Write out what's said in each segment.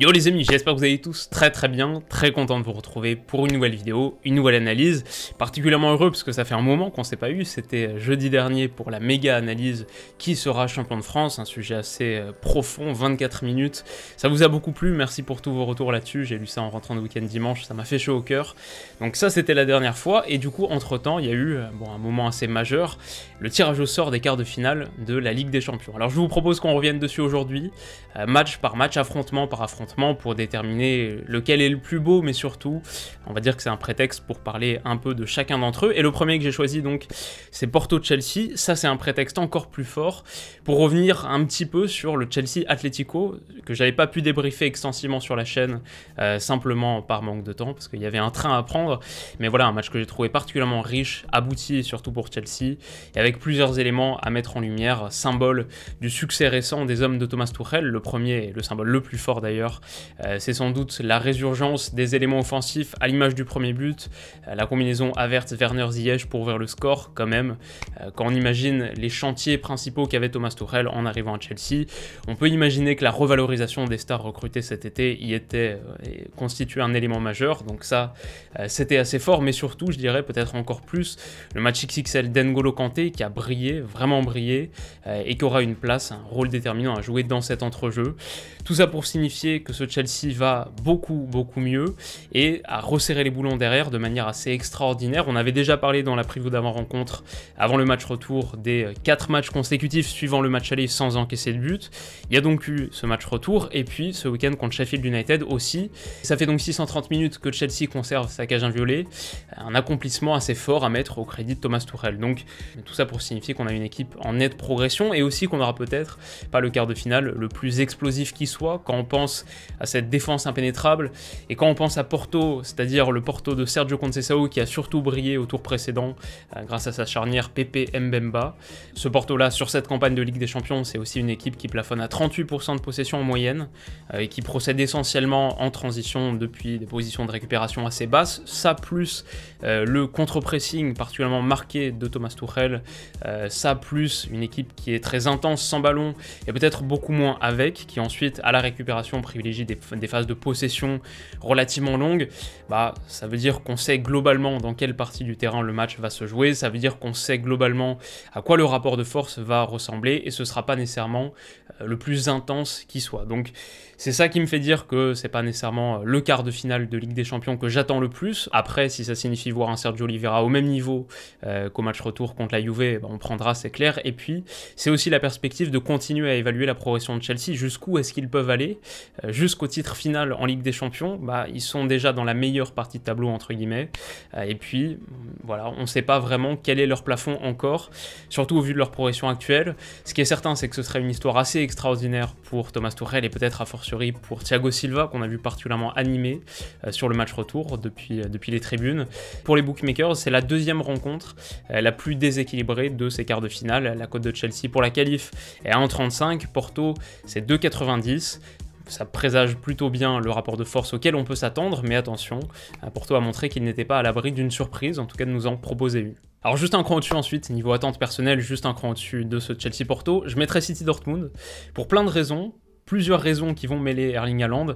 Yo les amis, j'espère que vous allez tous très très bien, très content de vous retrouver pour une nouvelle vidéo, une nouvelle analyse, particulièrement heureux parce que ça fait un moment qu'on ne s'est pas eu, c'était euh, jeudi dernier pour la méga analyse qui sera champion de France, un sujet assez euh, profond, 24 minutes, ça vous a beaucoup plu, merci pour tous vos retours là-dessus, j'ai lu ça en rentrant le week-end dimanche, ça m'a fait chaud au cœur, donc ça c'était la dernière fois, et du coup entre temps il y a eu euh, un moment assez majeur, le tirage au sort des quarts de finale de la Ligue des Champions. Alors je vous propose qu'on revienne dessus aujourd'hui, match par match, affrontement par affrontement, pour déterminer lequel est le plus beau, mais surtout, on va dire que c'est un prétexte pour parler un peu de chacun d'entre eux. Et le premier que j'ai choisi, donc, c'est Porto-Chelsea. Ça, c'est un prétexte encore plus fort pour revenir un petit peu sur le Chelsea-Atletico, que j'avais pas pu débriefer extensivement sur la chaîne, euh, simplement par manque de temps, parce qu'il y avait un train à prendre. Mais voilà, un match que j'ai trouvé particulièrement riche, abouti, surtout pour Chelsea, et avec plusieurs éléments à mettre en lumière, symbole du succès récent des hommes de Thomas Tuchel, le premier le symbole le plus fort d'ailleurs euh, c'est sans doute la résurgence des éléments offensifs à l'image du premier but, euh, la combinaison Avert-Werner-Ziyech pour ouvrir le score quand même. Euh, quand on imagine les chantiers principaux qu'avait Thomas Tuchel en arrivant à Chelsea, on peut imaginer que la revalorisation des stars recrutées cet été y était constituait un élément majeur. Donc ça, c'était assez fort, mais surtout, je dirais peut-être encore plus, le match XXL d'Engolo Kanté qui a brillé, vraiment brillé, et qui aura une place, un rôle déterminant à jouer dans cet entrejeu. Tout ça pour signifier que que ce Chelsea va beaucoup, beaucoup mieux et a resserré les boulons derrière de manière assez extraordinaire. On avait déjà parlé dans la preview d'avant-rencontre, avant le match retour, des euh, quatre matchs consécutifs suivant le match aller sans encaisser de but. Il y a donc eu ce match retour et puis ce week-end contre Sheffield United aussi. Ça fait donc 630 minutes que Chelsea conserve sa cage inviolée, un accomplissement assez fort à mettre au crédit de Thomas Tourel. Donc tout ça pour signifier qu'on a une équipe en nette progression et aussi qu'on aura peut-être pas le quart de finale le plus explosif qui soit quand on pense à cette défense impénétrable. Et quand on pense à Porto, c'est-à-dire le Porto de Sergio Conceição qui a surtout brillé au tour précédent euh, grâce à sa charnière Pepe Mbemba, ce Porto-là sur cette campagne de Ligue des Champions, c'est aussi une équipe qui plafonne à 38% de possession en moyenne euh, et qui procède essentiellement en transition depuis des positions de récupération assez basses. Ça plus euh, le contre-pressing particulièrement marqué de Thomas Tuchel, ça plus une équipe qui est très intense sans ballon et peut-être beaucoup moins avec, qui ensuite à la récupération privilégie des, des, phases de possession relativement longues, bah, ça veut dire qu'on sait globalement dans quelle partie du terrain le match va se jouer, ça veut dire qu'on sait globalement à quoi le rapport de force va ressembler, et ce sera pas nécessairement euh, le plus intense qui soit. Donc c'est ça qui me fait dire que c'est pas nécessairement euh, le quart de finale de Ligue des Champions que j'attends le plus. Après, si ça signifie voir un Sergio Oliveira au même niveau euh, qu'au match retour contre la Juve, eh ben, on prendra, c'est clair. Et puis, c'est aussi la perspective de continuer à évaluer la progression de Chelsea. Jusqu'où est-ce qu'ils peuvent aller euh, Jusqu'au titre final en Ligue des Champions, bah, ils sont déjà dans la meilleure partie de tableau, entre guillemets. et puis, voilà, on ne sait pas vraiment quel est leur plafond encore, surtout au vu de leur progression actuelle. Ce qui est certain, c'est que ce serait une histoire assez extraordinaire pour Thomas Tuchel et peut-être à force pour Thiago Silva, qu'on a vu particulièrement animé euh, sur le match retour depuis, euh, depuis les tribunes. Pour les bookmakers, c'est la deuxième rencontre euh, la plus déséquilibrée de ces quarts de finale. La cote de Chelsea pour la qualif est à 1,35, Porto c'est 2,90 ça présage plutôt bien le rapport de force auquel on peut s'attendre, mais attention, Porto a montré qu'il n'était pas à l'abri d'une surprise, en tout cas de nous en proposer une. Alors juste un cran au-dessus ensuite, niveau attente personnelle, juste un cran au-dessus de ce Chelsea Porto, je mettrais City Dortmund, pour plein de raisons, plusieurs raisons qui vont mêler Erling Haaland. Euh,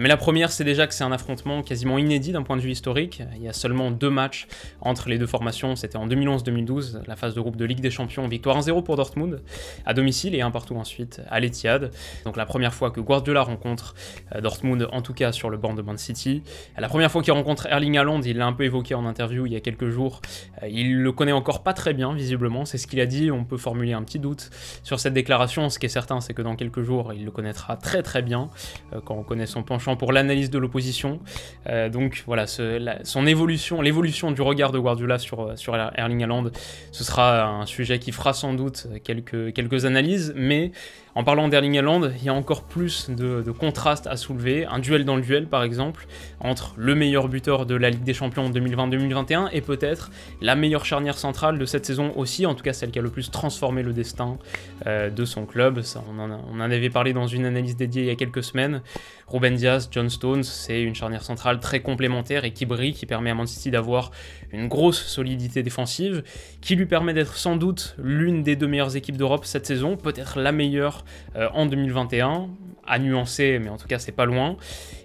mais la première, c'est déjà que c'est un affrontement quasiment inédit d'un point de vue historique. Il y a seulement deux matchs entre les deux formations. C'était en 2011-2012, la phase de groupe de Ligue des Champions, victoire 1-0 pour Dortmund à domicile et un partout ensuite à l'Etihad. Donc la première fois que Guardiola rencontre euh, Dortmund, en tout cas sur le banc de Man City. La première fois qu'il rencontre Erling Haaland, il l'a un peu évoqué en interview il y a quelques jours. Euh, il le connaît encore pas très bien, visiblement. C'est ce qu'il a dit. On peut formuler un petit doute sur cette déclaration. Ce qui est certain, c'est que dans quelques jours, il le connaît très très bien euh, quand on connaît son penchant pour l'analyse de l'opposition. Euh, donc voilà, son évolution, l'évolution du regard de Guardiola sur, euh, sur Erling Haaland, ce sera un sujet qui fera sans doute quelques, quelques analyses, mais en parlant d'Erling Haaland, il y a encore plus de, contrastes à soulever. Un duel dans le duel, par exemple, entre le meilleur buteur de la Ligue des Champions 2020-2021 et peut-être la meilleure charnière centrale de cette saison aussi, en tout cas celle qui a le plus transformé le destin de son club. Ça, on en avait parlé dans une une analyse dédiée il y a quelques semaines. Ruben Diaz, John Stones, c'est une charnière centrale très complémentaire et qui brille, qui permet à Man City d'avoir une grosse solidité défensive, qui lui permet d'être sans doute l'une des deux meilleures équipes d'Europe cette saison, peut-être la meilleure euh, en 2021, à nuancer, mais en tout cas c'est pas loin.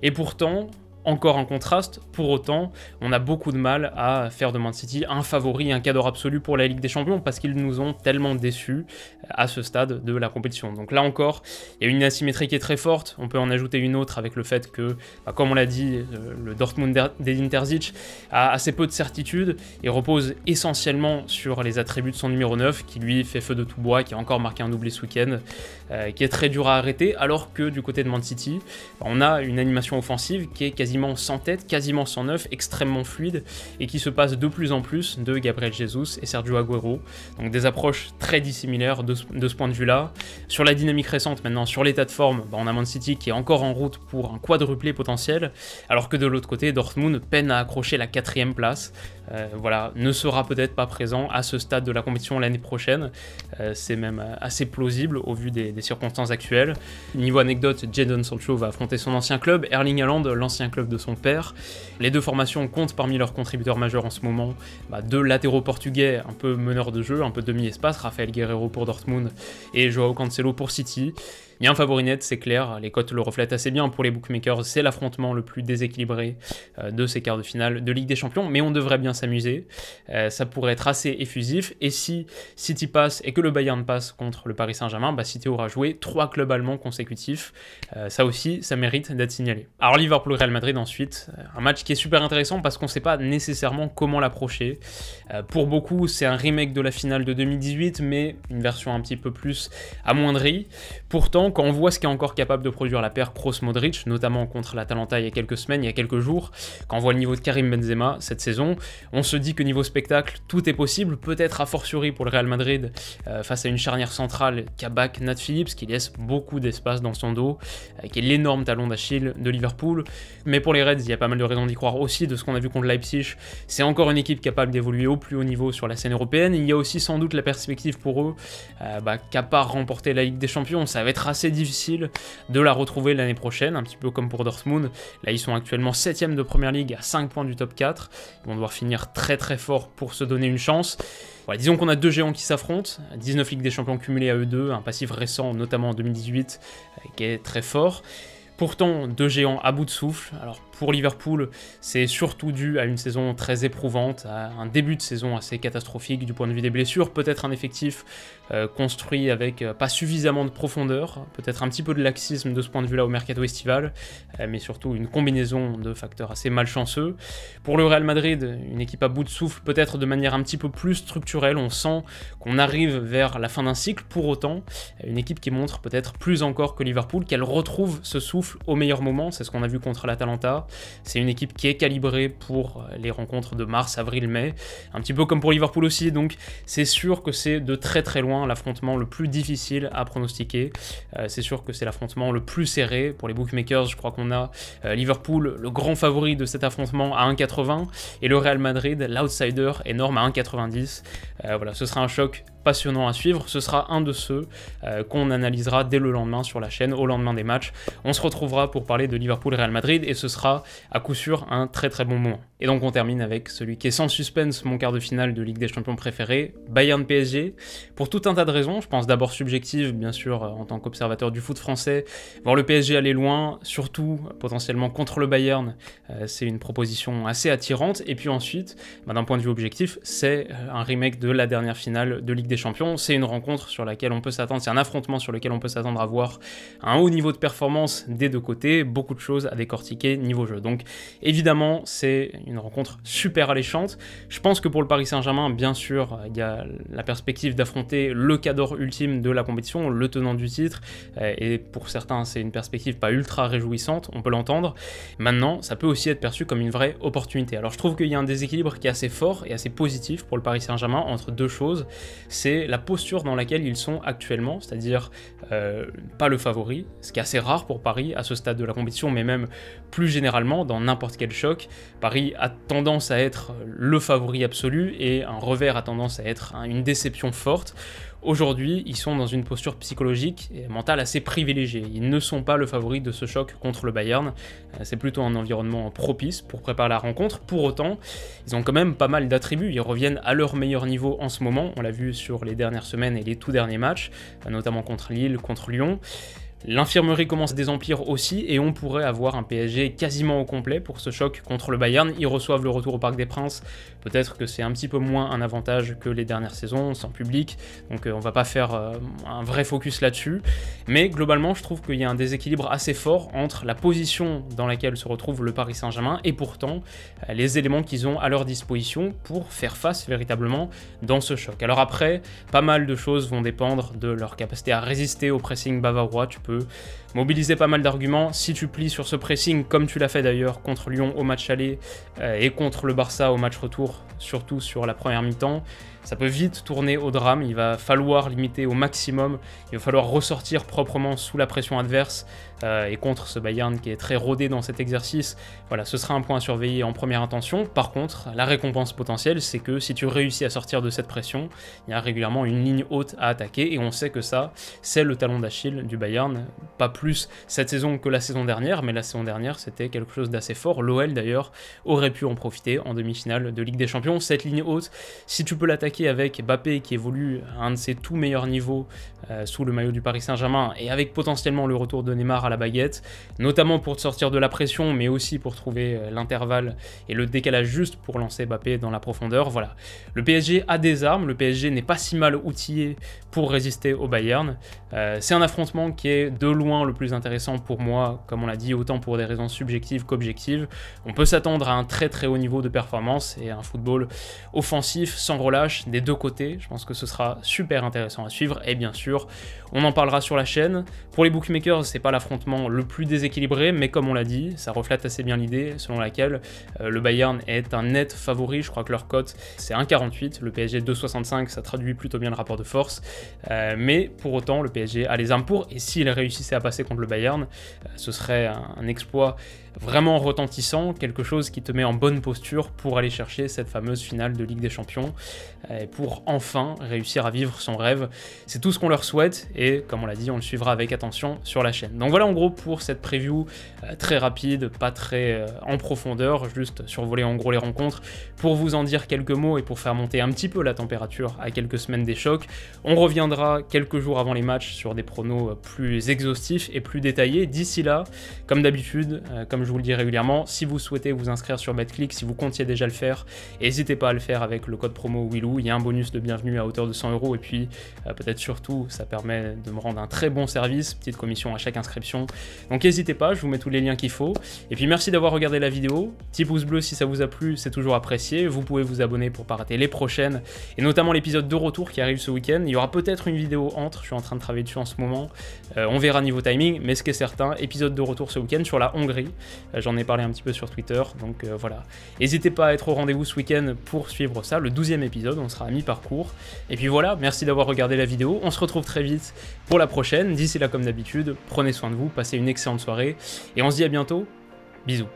Et pourtant, encore un contraste, pour autant, on a beaucoup de mal à faire de Man City un favori, un cadre absolu pour la Ligue des Champions, parce qu'ils nous ont tellement déçus euh, à ce stade de la compétition. Donc là encore, il y a une asymétrie qui est très forte, on peut en ajouter une autre avec le fait que, bah, comme on l'a dit, euh, le Dortmund Interzic a assez peu de certitudes et repose essentiellement sur les attributs de son numéro 9, qui lui fait feu de tout bois, qui a encore marqué un doublé ce week-end, euh, qui est très dur à arrêter, alors que du côté de Man City, bah, on a une animation offensive qui est quasi sans tête, quasiment sans neuf, extrêmement fluide, et qui se passe de plus en plus de Gabriel Jesus et Sergio Aguero. Donc des approches très dissimilaires de ce, point de vue-là. Sur la dynamique récente maintenant, sur l'état de forme, bah, on a Man City qui est encore en route pour un quadruplé potentiel, alors que de l'autre côté, Dortmund peine à accrocher la quatrième place. Euh, voilà, ne sera peut-être pas présent à ce stade de la compétition l'année prochaine. Euh, c'est même euh, assez plausible au vu des, circonstances actuelles. Niveau anecdote, Jadon Sancho va affronter son ancien club, Erling Haaland, l'ancien club de son père. Les deux formations comptent parmi leurs contributeurs majeurs en ce moment bah, deux latéraux portugais, un peu meneurs de jeu, un peu demi-espace, Rafael Guerrero pour Dortmund et Joao Cancelo pour City. Il y a un favori net, c'est clair, les cotes le reflètent assez bien pour les bookmakers, c'est l'affrontement le plus déséquilibré euh, de ces quarts de finale de Ligue des Champions, mais on devrait bien s'amuser, euh, ça pourrait être assez effusif, et si City passe et que le Bayern passe contre le Paris Saint-Germain, bah City aura joué trois clubs allemands consécutifs, euh, ça aussi, ça mérite d'être signalé. Alors Liverpool-Real Madrid ensuite, un match qui est super intéressant parce qu'on ne sait pas nécessairement comment l'approcher. pour beaucoup, c'est un remake de la finale de 2018, mais une version un petit peu plus amoindrie. Pourtant, quand on voit ce qu'est encore capable de produire la paire Kroos-Modric, notamment contre la Talenta il y a quelques semaines, il y a quelques jours, quand on voit le niveau de Karim Benzema cette saison, on se dit que niveau spectacle, tout est possible, peut-être a fortiori pour le Real Madrid, euh, face à une charnière centrale Kabak, Nat Phillips, qui laisse beaucoup d'espace dans son dos, euh, qui est l'énorme talon d'Achille de Liverpool. Mais pour les Reds, il y a pas mal de raisons d'y croire aussi, de ce qu'on a vu contre Leipzig, c'est encore une équipe capable d'évoluer au plus haut niveau sur la scène européenne. Il y a aussi sans doute la perspective pour eux, euh, bah, qu'à part remporter la Ligue des Champions, ça va être assez difficile de la retrouver l'année prochaine, un petit peu comme pour Dortmund. Là, ils sont actuellement 7ème de première ligue à 5 points du top 4. Ils vont devoir finir très très fort pour se donner une chance. disons qu'on a deux géants qui s'affrontent, 19 ligues des Champions cumulées à eux deux, un passif récent, notamment en 2018, euh, qui est très fort. Pourtant, deux géants à bout de souffle. Alors pour Liverpool, c'est surtout dû à une saison très éprouvante, à un début de saison assez catastrophique du point de vue des blessures, peut-être un effectif euh, construit avec euh, pas suffisamment de profondeur, peut-être un petit peu de laxisme de ce point de vue-là au mercato estival, euh, mais surtout une combinaison de facteurs assez malchanceux. Pour le Real Madrid, une équipe à bout de souffle, peut-être de manière un petit peu plus structurelle, on sent qu'on arrive vers la fin d'un cycle, pour autant, une équipe qui montre peut-être plus encore que Liverpool qu'elle retrouve ce souffle au meilleur moment, c'est ce qu'on a vu contre l'Atalanta. C'est une équipe qui est calibrée pour les rencontres de mars, avril, mai, un petit peu comme pour Liverpool aussi, donc c'est sûr que c'est de très très loin l'affrontement le plus difficile à pronostiquer. Euh, c'est sûr que c'est l'affrontement le plus serré pour les bookmakers, je crois qu'on a euh, Liverpool, le grand favori de cet affrontement à 1,80 et le Real Madrid, l'outsider énorme à 1,90. Euh, voilà, ce sera un choc passionnant à suivre. Ce sera un de ceux euh, qu'on analysera dès le lendemain sur la chaîne, au lendemain des matchs. On se retrouvera pour parler de Liverpool-Real Madrid et ce sera à coup sûr un très très bon moment. Et donc on termine avec celui qui est sans suspense mon quart de finale de Ligue des Champions préféré, Bayern-PSG, pour tout un tas de raisons. Je pense d'abord subjective, bien sûr, euh, en tant qu'observateur du foot français. Voir le PSG aller loin, surtout potentiellement contre le Bayern, euh, c'est une proposition assez attirante. Et puis ensuite, bah, d'un point de vue objectif, c'est un remake de la dernière finale de Ligue des Champions, c'est une rencontre sur laquelle on peut s'attendre, c'est un affrontement sur lequel on peut s'attendre à voir un haut niveau de performance des deux côtés, beaucoup de choses à décortiquer niveau jeu. Donc évidemment, c'est une rencontre super alléchante. Je pense que pour le Paris Saint-Germain, bien sûr, il y a la perspective d'affronter le cadre ultime de la compétition, le tenant du titre, euh, et pour certains, c'est une perspective pas ultra réjouissante, on peut l'entendre. Maintenant, ça peut aussi être perçu comme une vraie opportunité. Alors je trouve qu'il y a un déséquilibre qui est assez fort et assez positif pour le Paris Saint-Germain entre deux choses c'est la posture dans laquelle ils sont actuellement, c'est-à-dire euh, pas le favori, ce qui est assez rare pour Paris à ce stade de la compétition, mais même plus généralement dans n'importe quel choc. Paris a tendance à être le favori absolu et un revers a tendance à être une déception forte. Aujourd'hui, ils sont dans une posture psychologique et mentale assez privilégiée. Ils ne sont pas le favori de ce choc contre le Bayern. Euh, c'est plutôt un environnement propice pour préparer la rencontre. Pour autant, ils ont quand même pas mal d'attributs. Ils reviennent à leur meilleur niveau en ce moment. On l'a vu sur les dernières semaines et les tout derniers matchs, euh, notamment contre Lille, contre Lyon. L'infirmerie commence à désemplir aussi et on pourrait avoir un PSG quasiment au complet pour ce choc contre le Bayern. Ils reçoivent le retour au Parc des Princes. Peut-être que c'est un petit peu moins un avantage que les dernières saisons sans public. Donc euh, on va pas faire euh, un vrai focus là-dessus. Mais globalement, je trouve qu'il y a un déséquilibre assez fort entre la position dans laquelle se retrouve le Paris Saint-Germain et pourtant euh, les éléments qu'ils ont à leur disposition pour faire face véritablement dans ce choc. Alors après, pas mal de choses vont dépendre de leur capacité à résister au pressing bavarois. Tu peux mobiliser pas mal d'arguments. Si tu plies sur ce pressing, comme tu l'as fait d'ailleurs contre Lyon au match aller euh, et contre le Barça au match retour, surtout sur la première mi-temps, ça peut vite tourner au drame, il va falloir limiter au maximum, il va falloir ressortir proprement sous la pression adverse euh, et contre ce Bayern qui est très rodé dans cet exercice. Voilà, ce sera un point à surveiller en première intention. Par contre, la récompense potentielle, c'est que si tu réussis à sortir de cette pression, il y a régulièrement une ligne haute à attaquer et on sait que ça, c'est le talon d'Achille du Bayern, pas plus cette saison que la saison dernière, mais la saison dernière, c'était quelque chose d'assez fort. L'OL d'ailleurs aurait pu en profiter en demi-finale de Ligue des Champions. Cette ligne haute, si tu peux l'attaquer avec Bappé qui évolue à un de ses tout meilleurs niveaux euh, sous le maillot du Paris Saint-Germain et avec potentiellement le retour de Neymar à la baguette, notamment pour sortir de la pression mais aussi pour trouver euh, l'intervalle et le décalage juste pour lancer Bappé dans la profondeur. Voilà. Le PSG a des armes, le PSG n'est pas si mal outillé pour résister au Bayern. Euh, c'est un affrontement qui est de loin le plus intéressant pour moi, comme on l'a dit, autant pour des raisons subjectives qu'objectives. On peut s'attendre à un très très haut niveau de performance et un football offensif sans relâche des deux côtés. Je pense que ce sera super intéressant à suivre. Et bien sûr, on en parlera sur la chaîne. Pour les bookmakers, c'est pas l'affrontement le plus déséquilibré, mais comme on l'a dit, ça reflète assez bien l'idée selon laquelle euh, le Bayern est un net favori. Je crois que leur cote c'est 1,48, le PSG 2,65, ça traduit plutôt bien le rapport de force. Euh, mais pour autant, le PSG a les armes pour. Et s'il réussissait à passer contre le Bayern, euh, ce serait un exploit vraiment retentissant, quelque chose qui te met en bonne posture pour aller chercher cette fameuse finale de Ligue des Champions, euh, et pour enfin réussir à vivre son rêve. C'est tout ce qu'on leur souhaite, et comme on l'a dit, on le suivra avec attention sur la chaîne. Donc voilà en gros pour cette preview euh, très rapide, pas très euh, en profondeur, juste survoler en gros les rencontres, pour vous en dire quelques mots et pour faire monter un petit peu la température à quelques semaines des chocs. On reviendra quelques jours avant les matchs sur des pronos plus exhaustifs et plus détaillés. D'ici là, comme d'habitude, comme je vous le dis régulièrement, si vous souhaitez vous inscrire sur BetClick, si vous comptiez déjà le faire, n'hésitez pas à le faire avec le code promo Willou. Il y a un bonus de bienvenue à hauteur de 100 euros et puis euh, peut-être surtout, ça permet de me rendre un très bon service, petite commission à chaque inscription. Donc n'hésitez pas, je vous mets tous les liens qu'il faut. Et puis merci d'avoir regardé la vidéo. Petit pouce bleu si ça vous a plu, c'est toujours apprécié. Vous pouvez vous abonner pour ne pas rater les prochaines et notamment l'épisode de retour qui arrive ce week-end. Il y aura peut-être une vidéo entre, je suis en train de travailler dessus en ce moment. Euh, on verra niveau timing, mais ce qui est certain, épisode de retour ce week-end sur la Hongrie. Euh, j'en ai parlé un petit peu sur Twitter, donc euh, voilà. N'hésitez pas à être au rendez-vous ce week-end pour suivre ça, le 12e épisode, on sera à mi-parcours. Et puis voilà, merci d'avoir regardé la vidéo, on se retrouve très vite pour la prochaine. D'ici là, comme d'habitude, prenez soin de vous, passez une excellente soirée, et on se dit à bientôt. Bisous.